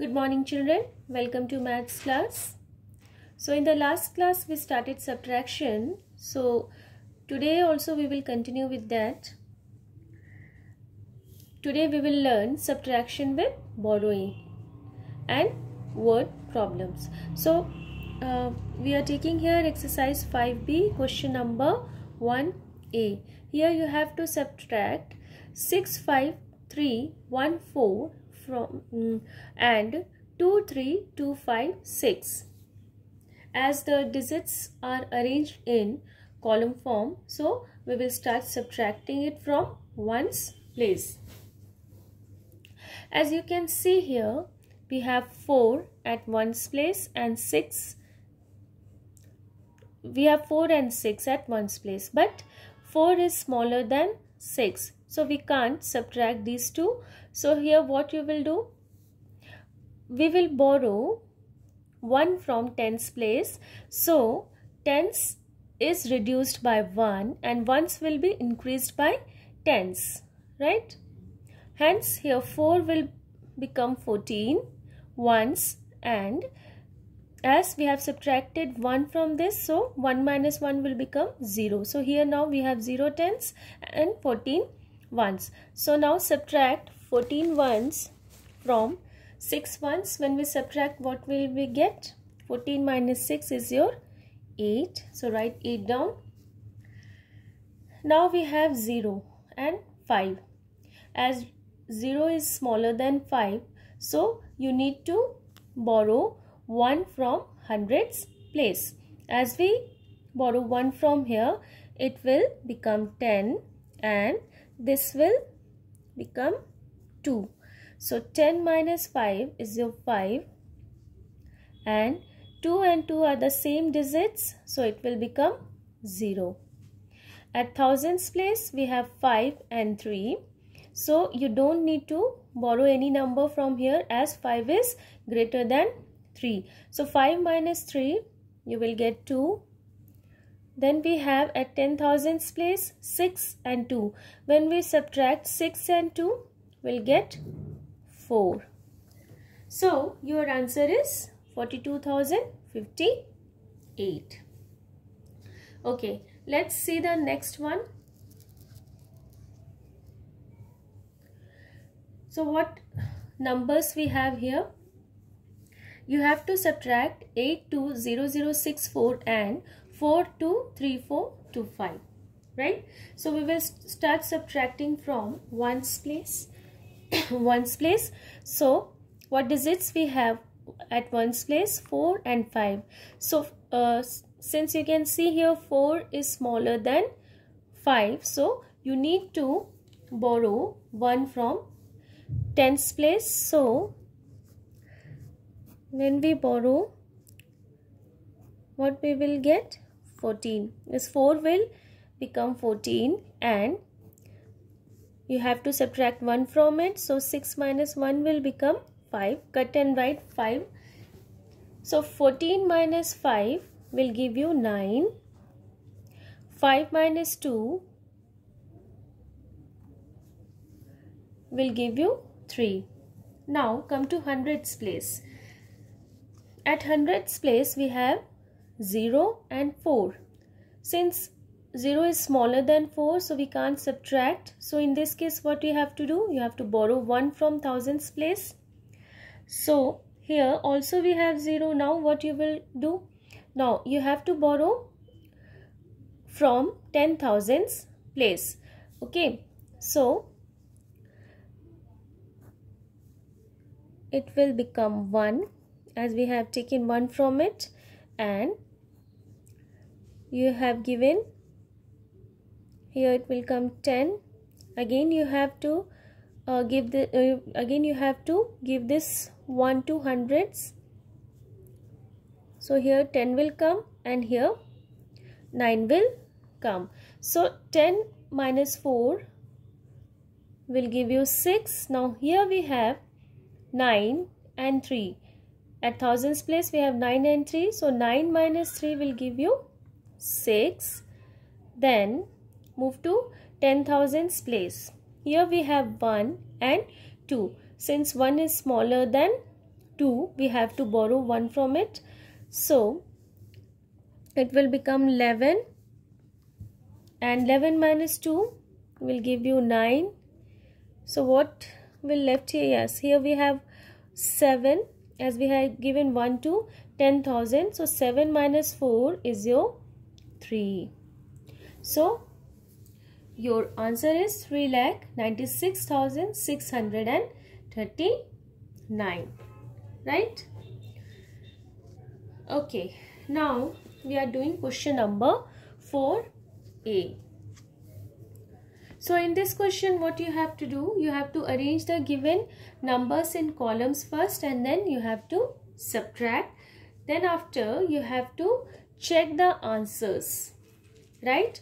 Good morning children. Welcome to maths class. So in the last class we started subtraction. So today also we will continue with that. Today we will learn subtraction with borrowing and word problems. So uh, we are taking here exercise 5b question number 1a. Here you have to subtract 6, 5, 3, 1, 4 from mm, 2 and 23256 as the digits are arranged in column form so we will start subtracting it from ones place as you can see here we have 4 at ones place and 6 we have 4 and 6 at ones place but 4 is smaller than 6 so we can't subtract these two. So here what you will do? We will borrow 1 from tens place. So tens is reduced by 1 and ones will be increased by tens. Right? Hence here 4 will become 14 ones and as we have subtracted 1 from this so 1 minus 1 will become 0 so here now we have 0 tens and 14 ones. So now subtract 14 ones from 6 ones. When we subtract what will we get? 14 minus 6 is your 8. So write 8 down. Now we have 0 and 5. As 0 is smaller than 5. So you need to borrow 1 from hundreds place. As we borrow 1 from here, it will become 10 and this will become 2 so 10 minus 5 is your 5 and 2 and 2 are the same digits so it will become 0 at thousands place we have 5 and 3 so you don't need to borrow any number from here as 5 is greater than 3 so 5 minus 3 you will get 2 then we have at thousandths place 6 and 2. When we subtract 6 and 2, we'll get 4. So, your answer is 42,058. Okay, let's see the next one. So, what numbers we have here? You have to subtract 820064 and five, right so we will start subtracting from ones place ones place so what digits we have at ones place 4 and 5 so uh, since you can see here 4 is smaller than 5 so you need to borrow 1 from tens place so when we borrow what we will get 14 this 4 will become 14 and you have to subtract 1 from it so 6 minus 1 will become 5 cut and write 5 so 14 minus 5 will give you 9 5 minus 2 will give you 3 now come to hundreds place at hundreds place we have 0 and 4. Since 0 is smaller than 4 so we can't subtract. So in this case what you have to do? You have to borrow 1 from thousands place. So here also we have 0 now what you will do? Now you have to borrow from ten thousands place. Okay. So it will become 1 as we have taken 1 from it and you have given here it will come 10 again you have to uh, give the uh, again you have to give this 1 to hundreds so here 10 will come and here 9 will come so 10 minus 4 will give you 6 now here we have 9 and 3 at thousands place we have 9 and 3. So 9 minus 3 will give you 6. Then move to 10,000's place. Here we have 1 and 2. Since 1 is smaller than 2, we have to borrow 1 from it. So it will become 11 and 11 minus 2 will give you 9. So what will left here? Yes, here we have 7 as we have given 1 to 10,000. So 7 minus 4 is your 3. So your answer is 3 lakh 96,639. Right? Okay. Now we are doing question number 4a. So in this question what you have to do, you have to arrange the given numbers in columns first and then you have to subtract. Then after you have to check the answers, right?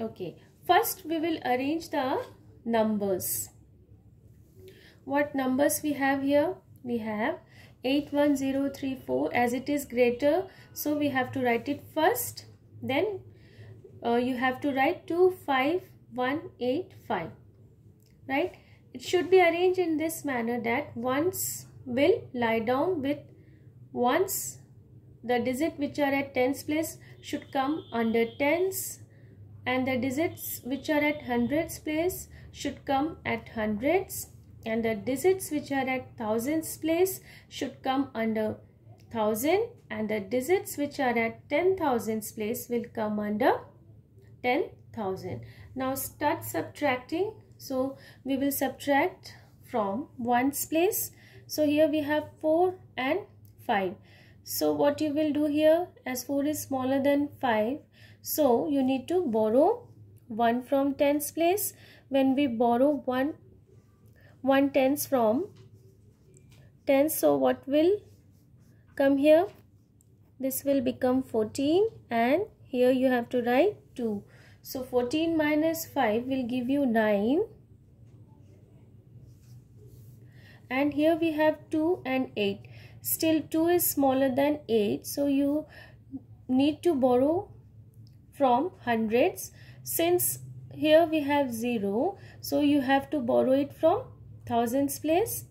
Okay, first we will arrange the numbers. What numbers we have here? We have 81034 as it is greater so we have to write it first then uh, you have to write 2 5 185 right it should be arranged in this manner that ones will lie down with ones the digit which are at tens place should come under tens and the digits which are at hundreds place should come at hundreds and the digits which are at thousands place should come under thousand and the digits which are at ten thousands place will come under ten 1000 now start subtracting so we will subtract from ones place so here we have 4 and 5 so what you will do here as 4 is smaller than 5 so you need to borrow 1 from tens place when we borrow 1 1 tens from tens so what will come here this will become 14 and here you have to write 2 so 14 minus 5 will give you 9. And here we have 2 and 8. Still 2 is smaller than 8. So you need to borrow from hundreds. Since here we have 0. So you have to borrow it from thousands place.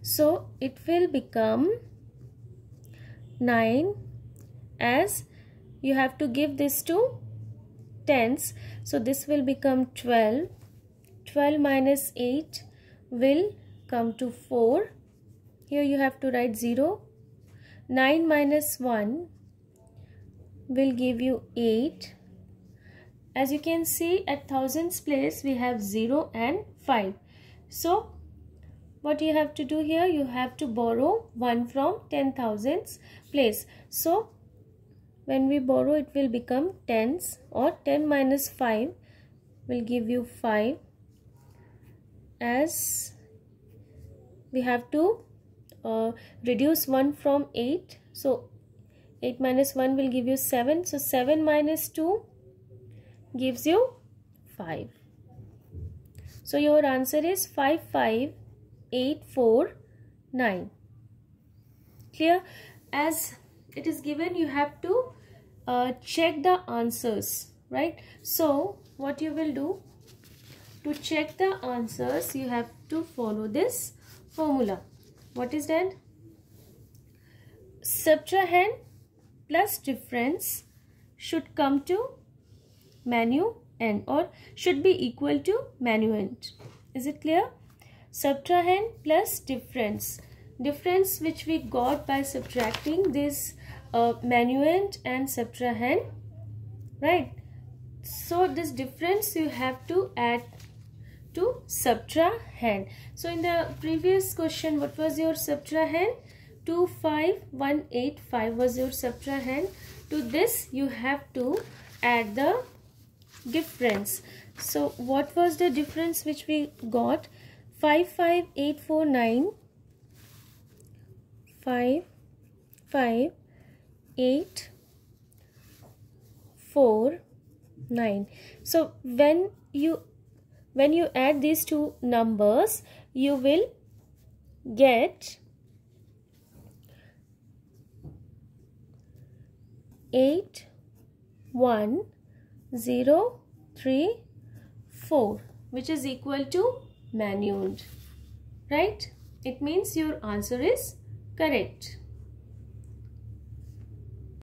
So it will become 9 as you have to give this to tens so this will become 12 12 minus 8 will come to 4 here you have to write 0 9 minus 1 will give you 8 as you can see at thousands place we have 0 and 5 so what you have to do here you have to borrow 1 from ten thousands place so when we borrow it will become tens or 10 minus 5 will give you 5 as we have to uh, reduce 1 from 8 so 8 minus 1 will give you 7 so 7 minus 2 gives you 5 so your answer is 5 5 8 4 9 clear as it is given you have to uh, check the answers right so what you will do to check the answers you have to follow this formula what is that subtrahend plus difference should come to manuend or should be equal to manuend is it clear subtrahend plus difference difference which we got by subtracting this uh, manuant and subtrahend right so this difference you have to add to subtrahend so in the previous question what was your subtrahend 25185 was your subtrahend to this you have to add the difference so what was the difference which we got 55849 5 5 8 4 9 so when you when you add these two numbers you will get 8 1 0 3 4 which is equal to manude right it means your answer is correct